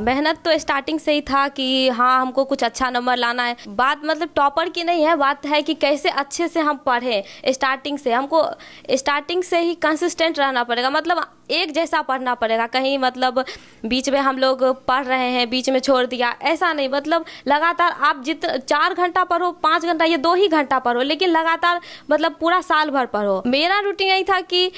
मेहनत तो स्टार्टिंग से ही था कि हाँ हमको कुछ अच्छा नंबर लाना है बात मतलब टॉपर की नहीं है बात है कि कैसे अच्छे से हम पढ़ें स्टार्टिंग से हमको स्टार्टिंग से ही कंसिस्टेंट रहना पड़ेगा मतलब एक जैसा पढ़ना पड़ेगा कहीं मतलब बीच में हम लोग पढ़ रहे हैं बीच में छोड़ दिया ऐसा नहीं मतलब लगातार आप जित चार घंटा पढ़ो पाँच घंटा या दो ही घंटा पढ़ो लेकिन लगातार मतलब पूरा साल भर पढ़ो मेरा रूटीन यही था कि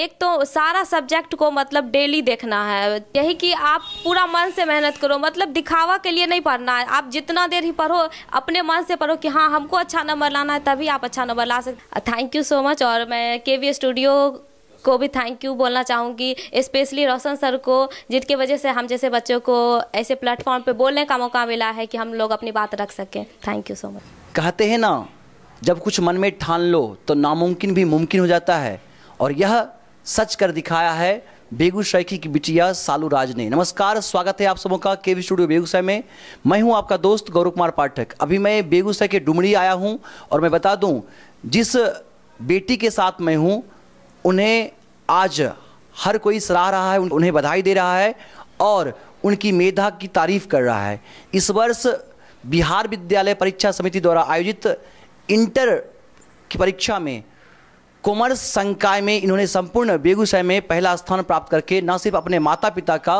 एक तो सारा सब्जेक्ट को मतलब डेली देखना है यही कि आप पूरा मन से मेहनत करो मतलब दिखावा के लिए नहीं पढ़ना है आप जितना देर ही पढ़ो अपने मन से पढ़ो कि हाँ हमको अच्छा नंबर लाना है तभी आप अच्छा नंबर ला सकते थैंक यू सो मच और मैं के स्टूडियो को भी थैंक यू बोलना चाहूँगी स्पेशली रोशन सर को जिनके वजह से हम जैसे बच्चों को ऐसे प्लेटफॉर्म पे बोलने का मौका मिला है कि हम लोग अपनी बात रख सकें थैंक यू सो मच कहते हैं ना जब कुछ मन में ठान लो तो नामुमकिन भी मुमकिन हो जाता है और यह सच कर दिखाया है बेगूसराय की बिटिया सालू राज ने नमस्कार स्वागत है आप सबों का के वी स्टूडियो बेगूसराय में मैं हूं आपका दोस्त गौरव कुमार पाठक अभी मैं बेगूसराय के डुमरी आया हूं और मैं बता दूं जिस बेटी के साथ मैं हूं उन्हें आज हर कोई सराह रहा है उन्हें बधाई दे रहा है और उनकी मेधा की तारीफ कर रहा है इस वर्ष बिहार विद्यालय परीक्षा समिति द्वारा आयोजित इंटर की परीक्षा में कोमर संकाय में इन्होंने संपूर्ण बेगूसराय में पहला स्थान प्राप्त करके न सिर्फ अपने माता पिता का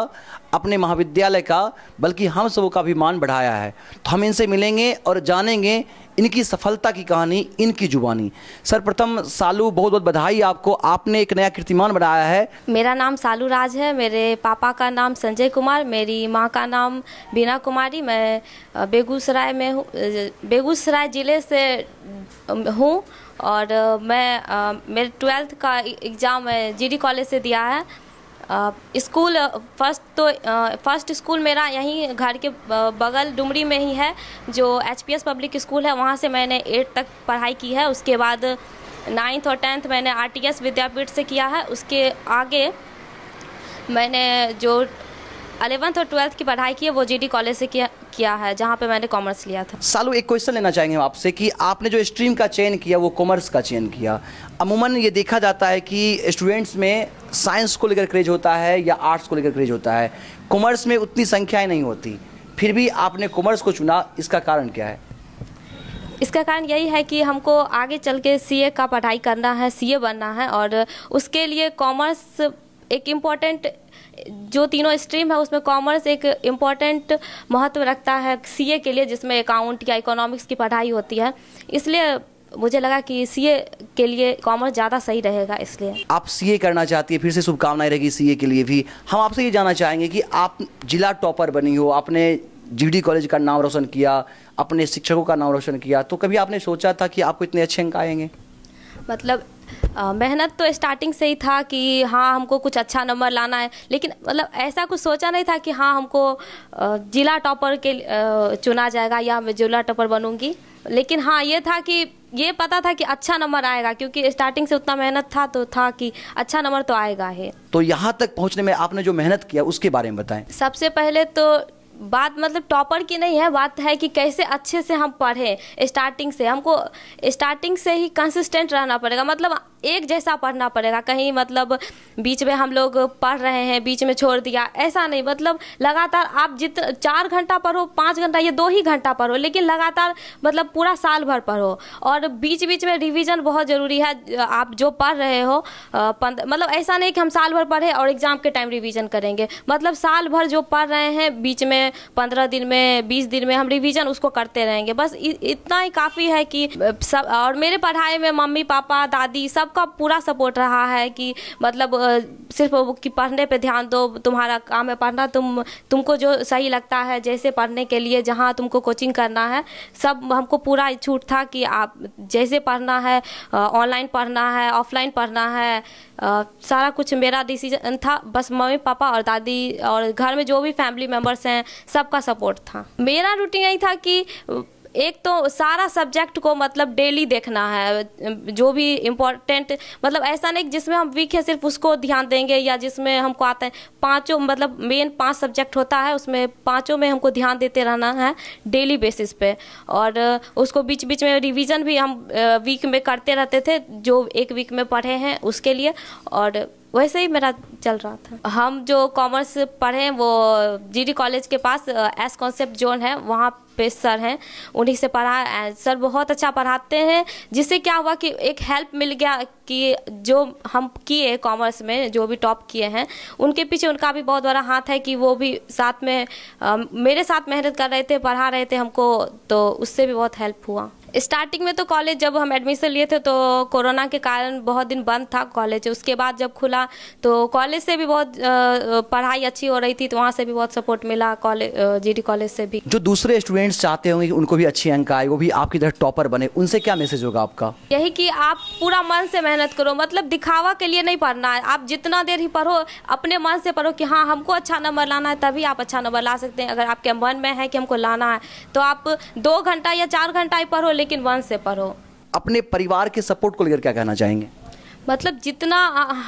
अपने महाविद्यालय का बल्कि हम सब का भी मान बढ़ाया है तो हम इनसे मिलेंगे और जानेंगे इनकी सफलता की कहानी इनकी जुबानी सर्वप्रथम सालू बहुत बहुत बधाई आपको आपने एक नया कीर्तिमान बनाया है मेरा नाम सालू राज है मेरे पापा का नाम संजय कुमार मेरी माँ का नाम बीना कुमारी मैं बेगूसराय में हूँ बेगूसराय ज़िले से हूँ और मैं मेरे ट्वेल्थ का एग्ज़ाम जीडी कॉलेज से दिया है स्कूल फर्स्ट तो फर्स्ट स्कूल मेरा यहीं घर के बगल डुमरी में ही है जो एचपीएस पब्लिक स्कूल है वहाँ से मैंने एट तक पढ़ाई की है उसके बाद नाइन्थ और टेंथ मैंने आरटीएस विद्यापीठ से किया है उसके आगे मैंने जो अलेवंथ और ट्वेल्थ की पढ़ाई की है वो जी कॉलेज से किया किया है जहाँ पे मैंने कॉमर्स लिया था सालू एक क्वेश्चन लेना चाहेंगे आपसे कि आपने जो स्ट्रीम का चयन किया वो कॉमर्स का चयन किया अमूमन ये देखा जाता है कि स्टूडेंट्स में साइंस को लेकर क्रेज होता है या आर्ट्स को लेकर क्रेज होता है कॉमर्स में उतनी संख्याएँ नहीं होती फिर भी आपने कॉमर्स को चुना इसका कारण क्या है इसका कारण यही है कि हमको आगे चल के सी का पढ़ाई करना है सी बनना है और उसके लिए कॉमर्स एक इम्पॉर्टेंट जो तीनों स्ट्रीम है उसमें कॉमर्स एक इम्पॉर्टेंट महत्व रखता है सीए के लिए जिसमें अकाउंट या इकोनॉमिक्स की पढ़ाई होती है इसलिए मुझे लगा कि सीए के लिए कॉमर्स ज़्यादा सही रहेगा इसलिए आप सीए करना चाहती है फिर से शुभकामनाएं रहेगी सीए के लिए भी हम आपसे ये जानना चाहेंगे कि आप जिला टॉपर बनी हो आपने जीडी कॉलेज का नाम रोशन किया अपने शिक्षकों का नाम रोशन किया तो कभी आपने सोचा था कि आपको इतने अच्छे अंक आएंगे मतलब मेहनत तो स्टार्टिंग से ही था कि हाँ हमको कुछ अच्छा नंबर लाना है लेकिन मतलब ऐसा कुछ सोचा नहीं था कि हाँ हमको जिला टॉपर के चुना जाएगा या मैं जिला टॉपर बनूंगी लेकिन हाँ ये था कि ये पता था कि अच्छा नंबर आएगा क्योंकि स्टार्टिंग से उतना मेहनत था तो था कि अच्छा नंबर तो आएगा है तो यहाँ तक पहुँचने में आपने जो मेहनत किया उसके बारे में बताएं सबसे पहले तो बात मतलब टॉपर की नहीं है बात है कि कैसे अच्छे से हम पढ़ें स्टार्टिंग से हमको स्टार्टिंग से ही कंसिस्टेंट रहना पड़ेगा मतलब एक जैसा पढ़ना पड़ेगा कहीं मतलब बीच में हम लोग पढ़ रहे हैं बीच में छोड़ दिया ऐसा नहीं मतलब लगातार आप जित चार घंटा पढ़ो पाँच घंटा या दो ही घंटा पढ़ो लेकिन लगातार मतलब पूरा साल भर पढ़ो और बीच बीच में रिविज़न बहुत ज़रूरी है आप जो पढ़ रहे हो मतलब ऐसा नहीं कि हम साल भर पढ़े और एग्ज़ाम के टाइम रिविज़न करेंगे मतलब साल भर जो पढ़ रहे हैं बीच में पंद्रह दिन में बीस दिन में हम रिविज़न उसको करते रहेंगे बस इतना ही काफ़ी है कि सब और मेरे पढ़ाई में मम्मी पापा दादी सब सबका पूरा सपोर्ट रहा है कि मतलब सिर्फ कि पढ़ने पे ध्यान दो तुम्हारा काम है पढ़ना तुम तुमको जो सही लगता है जैसे पढ़ने के लिए जहाँ तुमको कोचिंग करना है सब हमको पूरा छूट था कि आप जैसे पढ़ना है ऑनलाइन पढ़ना है ऑफलाइन पढ़ना है आ, सारा कुछ मेरा डिसीजन था बस मम्मी पापा और दादी और घर में जो भी फैमिली मेम्बर्स हैं सबका सपोर्ट था मेरा रूटीन यही था कि एक तो सारा सब्जेक्ट को मतलब डेली देखना है जो भी इम्पोर्टेंट मतलब ऐसा नहीं जिसमें हम वीक है सिर्फ उसको ध्यान देंगे या जिसमें हमको आता है पाँचों मतलब मेन पांच सब्जेक्ट होता है उसमें पाँचों में हमको ध्यान देते रहना है डेली बेसिस पे और उसको बीच बीच में रिविजन भी हम वीक में करते रहते थे जो एक वीक में पढ़े हैं उसके लिए और वैसे ही मेरा चल रहा था हम जो कॉमर्स पढ़े वो जीडी कॉलेज के पास एस कॉन्सेप्ट जोन है वहाँ पे सर हैं उन्हीं से पढ़ा सर बहुत अच्छा पढ़ाते हैं जिससे क्या हुआ कि एक हेल्प मिल गया कि जो हम किए कॉमर्स में जो भी टॉप किए हैं उनके पीछे उनका भी बहुत बड़ा हाथ है कि वो भी साथ में मेरे साथ मेहनत कर रहे थे पढ़ा रहे थे हमको तो उससे भी बहुत हेल्प हुआ स्टार्टिंग में तो कॉलेज जब हम एडमिशन लिए थे तो कोरोना के कारण बहुत दिन बंद था कॉलेज उसके बाद जब खुला तो कॉलेज से भी बहुत पढ़ाई अच्छी हो रही थी तो वहाँ से भी बहुत सपोर्ट मिला कॉलेज जी कॉलेज से भी जो दूसरे स्टूडेंट्स चाहते होंगे कि उनको भी अच्छे अंक आए वो भी आपकी तरह टॉपर बने उनसे क्या मैसेज होगा आपका यही कि आप पूरा मन से मेहनत करो मतलब दिखावा के लिए नहीं पढ़ना है आप जितना देर ही पढ़ो अपने मन से पढ़ो कि हाँ हमको अच्छा नंबर लाना है तभी आप अच्छा नंबर ला सकते हैं अगर आपके मन में है कि हमको लाना है तो आप दो घंटा या चार घंटा ही पढ़ो लेकिन वन से पढ़ो अपने परिवार के सपोर्ट को लेकर क्या कहना चाहेंगे मतलब जितना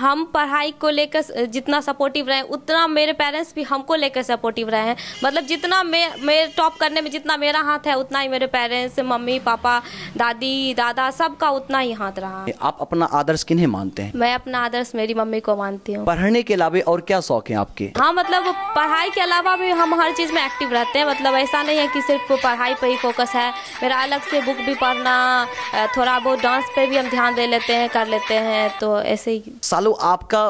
हम पढ़ाई को लेकर जितना सपोर्टिव रहे उतना मेरे पेरेंट्स भी हमको लेकर सपोर्टिव रहे हैं मतलब जितना मैं मेरे टॉप करने में जितना मेरा हाथ है उतना ही मेरे पेरेंट्स मम्मी पापा दादी दादा सबका उतना ही हाथ रहा आप अपना आदर्श किन्हें मानते हैं मैं अपना आदर्श मेरी मम्मी को मानती हूँ पढ़ने के अलावा और क्या शौक है आपके हाँ मतलब पढ़ाई के अलावा भी हम हर चीज़ में एक्टिव रहते हैं मतलब ऐसा नहीं है कि सिर्फ पढ़ाई पर ही फोकस है मेरा अलग से बुक भी पढ़ना थोड़ा बहुत डांस पे भी हम ध्यान दे लेते हैं कर लेते हैं है तो ऐसे ही सालू आपका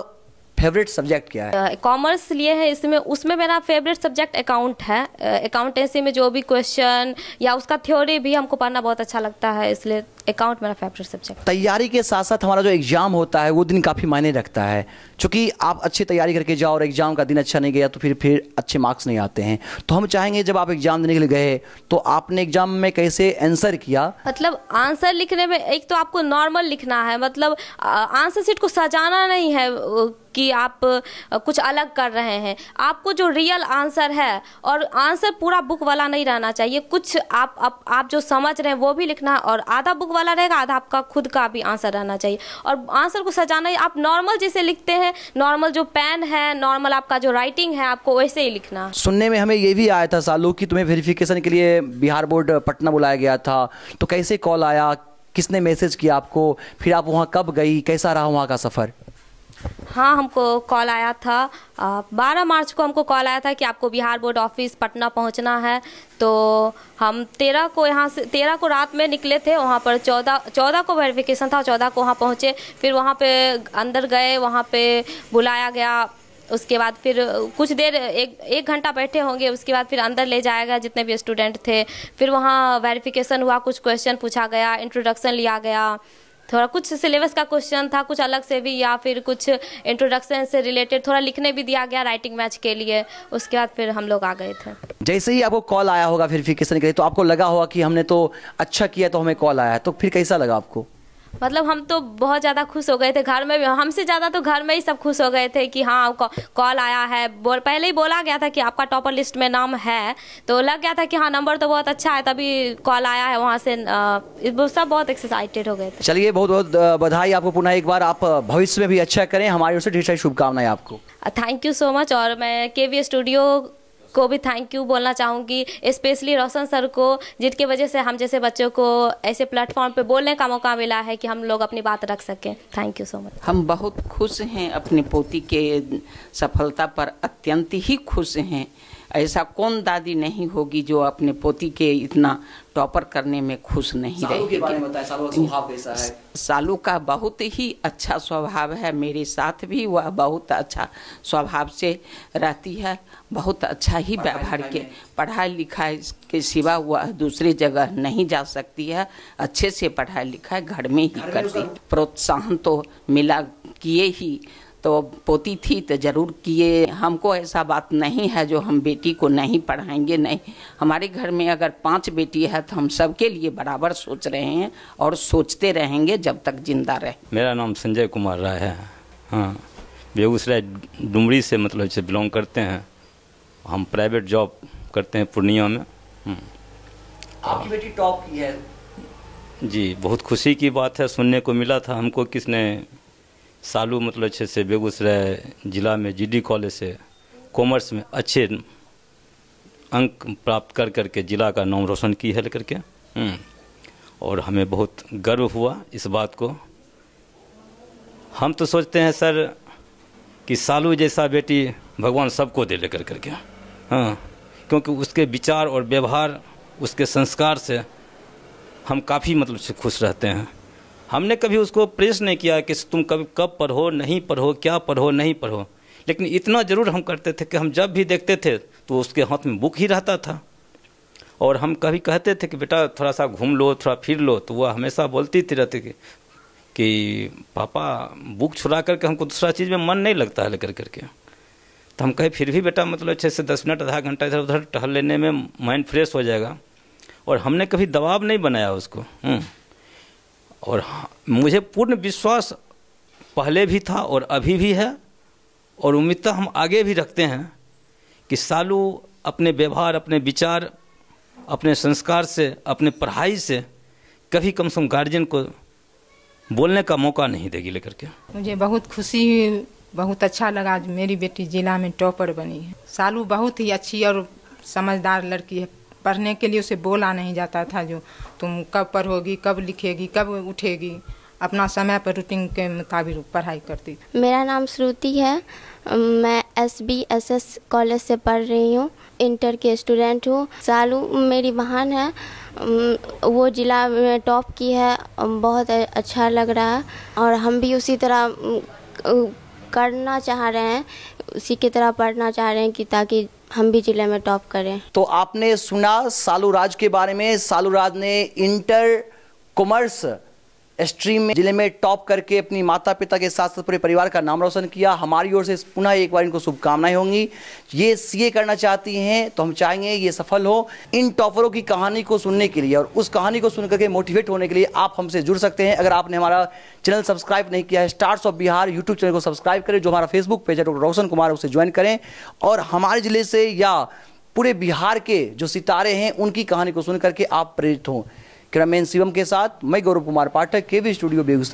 फेवरेट सब्जेक्ट क्या है कॉमर्स uh, लिए है इसमें उसमें मेरा फेवरेट सब्जेक्ट अकाउंट है अकाउंटेंसी uh, में जो भी क्वेश्चन या उसका थ्योरी भी हमको पढ़ना बहुत अच्छा लगता है इसलिए अकाउंट मेरा फेवरेट सब्जेक्ट तैयारी के साथ साथ हमारा जो एग्ज़ाम होता है वो दिन काफ़ी मायने रखता है चूँकि आप अच्छी तैयारी करके जाओ और एग्ज़ाम का दिन अच्छा नहीं गया तो फिर फिर अच्छे मार्क्स नहीं आते हैं तो हम चाहेंगे जब आप एग्ज़ाम देने के लिए गए तो आपने एग्ज़ाम में कैसे आंसर किया मतलब आंसर लिखने में एक तो आपको नॉर्मल लिखना है मतलब आंसर uh, सीट को सजाना नहीं है कि आप कुछ अलग कर रहे हैं आपको जो रियल आंसर है और आंसर पूरा बुक वाला नहीं रहना चाहिए कुछ आप आप, आप जो समझ रहे हैं वो भी लिखना और आधा बुक वाला रहेगा आधा आपका खुद का भी आंसर रहना चाहिए और आंसर को सजाना ही आप नॉर्मल जैसे लिखते हैं नॉर्मल जो पेन है नॉर्मल आपका जो राइटिंग है आपको वैसे ही लिखना सुनने में हमें ये भी आया था सालू कि तुम्हें वेरिफिकेशन के लिए बिहार बोर्ड पटना बुलाया गया था तो कैसे कॉल आया किसने मैसेज किया आपको फिर आप वहाँ कब गई कैसा रहा वहाँ का सफ़र हाँ हमको कॉल आया था बारह मार्च को हमको कॉल आया था कि आपको बिहार बोर्ड ऑफिस पटना पहुंचना है तो हम तेरह को यहाँ से तेरह को रात में निकले थे वहाँ पर चौदह चौदह को वेरिफिकेशन था चौदह को वहाँ पहुँचे फिर वहाँ पे अंदर गए वहाँ पे बुलाया गया उसके बाद फिर कुछ देर एक एक घंटा बैठे होंगे उसके बाद फिर अंदर ले जाया गया जितने भी स्टूडेंट थे फिर वहाँ वेरिफिकेशन हुआ कुछ क्वेश्चन पूछा गया इंट्रोडक्शन लिया गया थोड़ा कुछ सिलेबस का क्वेश्चन था कुछ अलग से भी या फिर कुछ इंट्रोडक्शन से रिलेटेड थोड़ा लिखने भी दिया गया राइटिंग मैच के लिए उसके बाद फिर हम लोग आ गए थे जैसे ही आपको कॉल आया होगा वेरिफिकेशन के लिए तो आपको लगा होगा कि हमने तो अच्छा किया तो हमें कॉल आया तो फिर कैसा लगा आपको मतलब हम तो बहुत ज़्यादा खुश हो गए थे घर में हमसे ज़्यादा तो घर में ही सब खुश हो गए थे कि हाँ कॉल आया है बोल पहले ही बोला गया था कि आपका टॉपर लिस्ट में नाम है तो लग गया था कि हाँ नंबर तो बहुत अच्छा है तभी कॉल आया है वहाँ से सब बहुत एक्साइटेड हो गए थे चलिए बहुत बहुत बधाई आपको पुनः एक बार आप भविष्य में भी अच्छा करें हमारी ओर से ढेर सारी शुभकामनाएं आपको थैंक यू सो मच और मैं के स्टूडियो को भी थैंक यू बोलना चाहूँगी स्पेशली रोशन सर को जिनके वजह से हम जैसे बच्चों को ऐसे प्लेटफॉर्म पे बोलने का मौका मिला है कि हम लोग अपनी बात रख सकें थैंक यू सो मच हम बहुत खुश हैं अपनी पोती के सफलता पर अत्यंत ही खुश हैं ऐसा कौन दादी नहीं होगी जो अपने पोती के इतना टॉपर करने में खुश नहीं रहेगी सालू का बहुत ही अच्छा स्वभाव है मेरे साथ भी वह बहुत अच्छा स्वभाव से रहती है बहुत अच्छा ही व्यवहार के पढ़ाई लिखाई के सिवा वह दूसरे जगह नहीं जा सकती है अच्छे से पढ़ाई लिखाई घर में ही करती प्रोत्साहन तो मिला किए ही तो पोती थी तो ज़रूर किए हमको ऐसा बात नहीं है जो हम बेटी को नहीं पढ़ाएंगे नहीं हमारे घर में अगर पांच बेटी है तो हम सबके लिए बराबर सोच रहे हैं और सोचते रहेंगे जब तक जिंदा रहे मेरा नाम संजय कुमार राय है हाँ बेगूसराय डुमरी से मतलब से बिलोंग करते हैं हम प्राइवेट जॉब करते हैं पूर्णिया में हाँ। आपकी बेटी टॉप की है जी बहुत खुशी की बात है सुनने को मिला था हमको किसने सालू मतलब अच्छे से बेगूसराय जिला में जीडी कॉलेज से कॉमर्स में अच्छे अंक प्राप्त कर करके जिला का नाम रोशन की है लेकर के हम्म। और हमें बहुत गर्व हुआ इस बात को हम तो सोचते हैं सर कि सालू जैसा बेटी भगवान सबको दे लेकर करके हाँ क्योंकि उसके विचार और व्यवहार उसके संस्कार से हम काफ़ी मतलब से खुश रहते हैं हमने कभी उसको प्रेस नहीं किया कि तुम कभी कब पढ़ो नहीं पढ़ो क्या पढ़ो नहीं पढ़ो लेकिन इतना ज़रूर हम करते थे कि हम जब भी देखते थे तो उसके हाथ में बुक ही रहता था और हम कभी कहते थे कि बेटा थोड़ा सा घूम लो थोड़ा फिर लो तो वह हमेशा बोलती थी रहती कि, कि पापा बुक छुड़ा करके हमको दूसरा चीज़ में मन नहीं लगता है लेकर करके तो हम कहे फिर भी बेटा मतलब छः से दस मिनट आधा घंटा इधर उधर टहल लेने में माइंड फ्रेश हो जाएगा और हमने कभी दबाव नहीं बनाया उसको हम्म। और हाँ, मुझे पूर्ण विश्वास पहले भी था और अभी भी है और उम्मीदता तो हम आगे भी रखते हैं कि सालू अपने व्यवहार अपने विचार अपने संस्कार से अपने पढ़ाई से कभी कम से कम गार्जियन को बोलने का मौका नहीं देगी लेकर के मुझे बहुत खुशी हुई बहुत अच्छा लगा मेरी बेटी जिला में टॉपर बनी है सालू बहुत ही अच्छी और समझदार लड़की है पढ़ने के लिए उसे बोला नहीं जाता था जो तुम कब पढ़ोगी कब लिखेगी कब उठेगी अपना समय पर रूटीन के मुताबिक पढ़ाई करती मेरा नाम श्रुति है मैं S B S S college से पढ़ रही हूँ इंटर के स्टूडेंट हूँ सालू मेरी बहन है वो ज़िला में टॉप की है बहुत अच्छा लग रहा है और हम भी उसी तरह करना चाह रहे हैं उसी की तरह पढ़ना चाह रहे हैं कि ताकि हम भी जिले में टॉप करें तो आपने सुना सालू राज के बारे में सालू राज ने इंटर कॉमर्स स्ट्रीम में जिले में टॉप करके अपनी माता पिता के साथ साथ पूरे परिवार का नाम रोशन किया हमारी ओर से पुनः एक बार इनको शुभकामनाएं होंगी ये सीए करना चाहती हैं तो हम चाहेंगे ये सफल हो इन टॉपरों की कहानी को सुनने के लिए और उस कहानी को सुनकर के मोटिवेट होने के लिए आप हमसे जुड़ सकते हैं अगर आपने हमारा चैनल सब्सक्राइब नहीं किया है stars of Bihar YouTube channel को सब्सक्राइब करें जो हमारा फेसबुक पेज है डॉक्टर रोशन कुमार उसे ज्वाइन करें और हमारे जिले से या पूरे बिहार के जो सितारे हैं उनकी कहानी को सुन करके आप प्रेरित हों क्रमेन शिवम के साथ मैं गौरव कुमार पाठक के स्टूडियो बेगूसराय